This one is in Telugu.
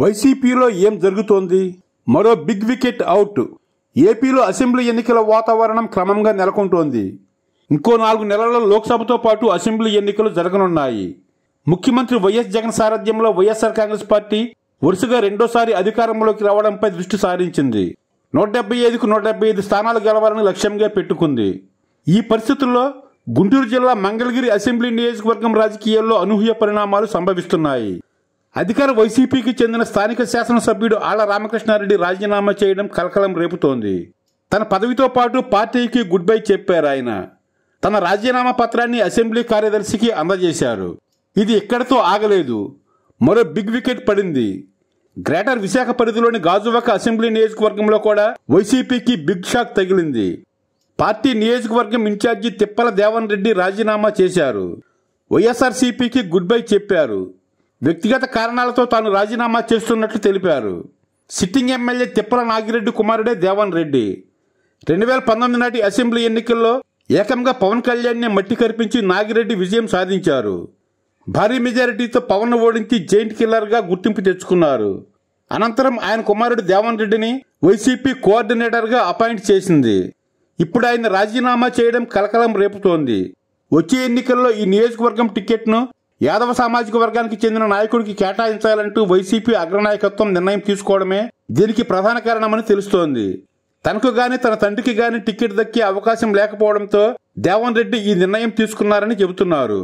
వైసీపీలో ఏం జరుగుతోంది మరో బిగ్ వికెట్ అవుట్ ఏపీలో అసెంబ్లీ ఎన్నికల వాతావరణం క్రమంగా నెలకొంటోంది ఇంకో నాలుగు నెలల్లో లోక్సభతో పాటు అసెంబ్లీ ఎన్నికలు జరగనున్నాయి ముఖ్యమంత్రి వైఎస్ జగన్ సారథ్యంలో వైఎస్ఆర్ కాంగ్రెస్ పార్టీ వరుసగా రెండోసారి అధికారంలోకి రావడంపై దృష్టి సారించింది నూట డెబ్బై ఐదుకు నూట డెబ్బై ఐదు స్థానాలు గెలవాలని లక్ష్యంగా పెట్టుకుంది ఈ పరిస్థితుల్లో గుంటూరు జిల్లా మంగళగిరి అసెంబ్లీ నియోజకవర్గం రాజకీయాల్లో అనూహ్య పరిణామాలు సంభవిస్తున్నాయి అధికార వైసీపీకి చెందిన స్థానిక శాసనసభ్యుడు ఆళ్ల రామకృష్ణారెడ్డి రాజీనామా చేయడం కలకలం రేపుతోంది తన పదవితో పాటు పార్టీకి గుడ్ బై చెప్పారు ఆయన తన రాజీనామా పత్రాన్ని అసెంబ్లీ కార్యదర్శికి అందజేశారు ఇది ఎక్కడతో ఆగలేదు మరో బిగ్ వికెట్ పడింది గ్రేటర్ విశాఖ పరిధిలోని గాజువాక అసెంబ్లీ నియోజకవర్గంలో కూడా వైసీపీకి బిగ్ షాక్ తగిలింది పార్టీ నియోజకవర్గం ఇన్ఛార్జి తిప్పల దేవన్ రెడ్డి రాజీనామా చేశారు వైఎస్ఆర్సీపీకి గుడ్ బై చెప్పారు వ్యక్తిగత కారణాలతో తాను రాజీనామా చేస్తున్నట్లు తెలిపారు సిట్టింగ్ ఎమ్మెల్యే తిప్పల నాగిరెడ్డి కుమారుడే దేవన్ రెడ్డి రెండు వేల పంతొమ్మిది నాటి అసెంబ్లీ ఎన్నికల్లో ఏకంగా పవన్ కళ్యాణ్ మట్టి కరిపించి నాగిరెడ్డి విజయం సాధించారు భారీ మెజారిటీతో పవన్ ఓడించి జైంట్ కిల్లర్గా గుర్తింపు తెచ్చుకున్నారు అనంతరం ఆయన కుమారుడు దేవన్ రెడ్డిని వైసీపీ కోఆర్డినేటర్గా అపాయింట్ చేసింది ఇప్పుడు ఆయన రాజీనామా చేయడం కలకలం రేపుతోంది వచ్చే ఎన్నికల్లో ఈ నియోజకవర్గం టికెట్ను యాదవ సామాజిక వర్గానికి చెందిన నాయకుడికి కేటాయించాలంటూ వైసీపీ అగ్రనాయకత్వం నిర్ణయం తీసుకోవడమే దీనికి ప్రధాన కారణమని తెలుస్తోంది తనకు గాని తన తండ్రికి గాని టికెట్ దక్కే అవకాశం లేకపోవడంతో దేవన్ రెడ్డి ఈ నిర్ణయం తీసుకున్నారని చెబుతున్నారు